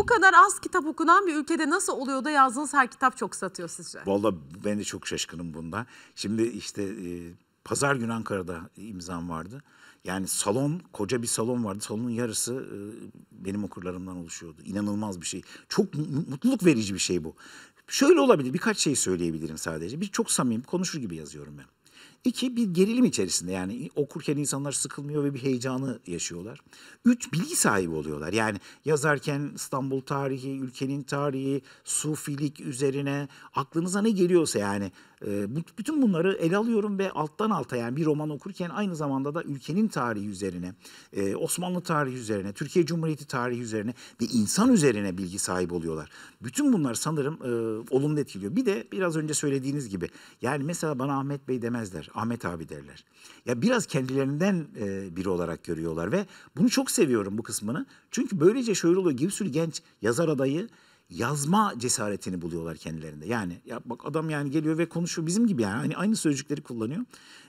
Bu kadar az kitap okunan bir ülkede nasıl oluyor da yazdığınız her kitap çok satıyor sizce? Valla ben de çok şaşkınım bunda. Şimdi işte e, pazar günü Ankara'da imzam vardı. Yani salon, koca bir salon vardı. Salonun yarısı e, benim okurlarımdan oluşuyordu. İnanılmaz bir şey. Çok mutluluk verici bir şey bu. Şöyle olabilir, birkaç şey söyleyebilirim sadece. Bir çok samimi, konuşur gibi yazıyorum ben. İki, bir gerilim içerisinde yani okurken insanlar sıkılmıyor ve bir heyecanı yaşıyorlar. Üç, bilgi sahibi oluyorlar. Yani yazarken İstanbul tarihi, ülkenin tarihi, sufilik üzerine aklınıza ne geliyorsa yani e, bütün bunları ele alıyorum ve alttan alta yani bir roman okurken aynı zamanda da ülkenin tarihi üzerine, e, Osmanlı tarihi üzerine, Türkiye Cumhuriyeti tarihi üzerine ve insan üzerine bilgi sahibi oluyorlar. Bütün bunlar sanırım e, olumlu etkiliyor. Bir de biraz önce söylediğiniz gibi yani mesela bana Ahmet Bey demezler. Ahmet abi derler. Ya biraz kendilerinden e, biri olarak görüyorlar ve bunu çok seviyorum bu kısmını. Çünkü böylece şöyle oluyor. bir sürü genç yazar adayı yazma cesaretini buluyorlar kendilerinde. Yani ya bak adam yani geliyor ve konuşuyor bizim gibi yani hani aynı sözcükleri kullanıyor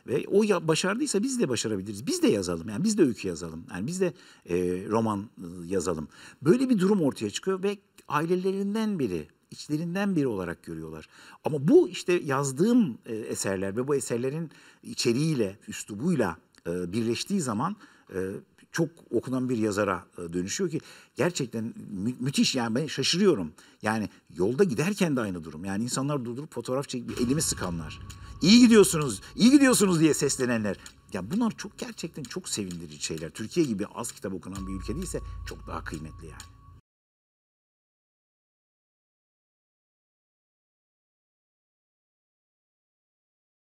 ve o ya başardıysa biz de başarabiliriz. Biz de yazalım yani biz de öykü yazalım. Yani biz de e, roman ıı, yazalım. Böyle bir durum ortaya çıkıyor ve ailelerinden biri içlerinden biri olarak görüyorlar. Ama bu işte yazdığım e, eserler ve bu eserlerin içeriğiyle, üslubuyla e, birleştiği zaman e, çok okunan bir yazara e, dönüşüyor ki gerçekten mü- müthiş yani ben şaşırıyorum. Yani yolda giderken de aynı durum. Yani insanlar durdurup fotoğraf çekip elimi sıkanlar. İyi gidiyorsunuz, iyi gidiyorsunuz diye seslenenler. Ya bunlar çok gerçekten çok sevindirici şeyler. Türkiye gibi az kitap okunan bir ülkede ise çok daha kıymetli yani.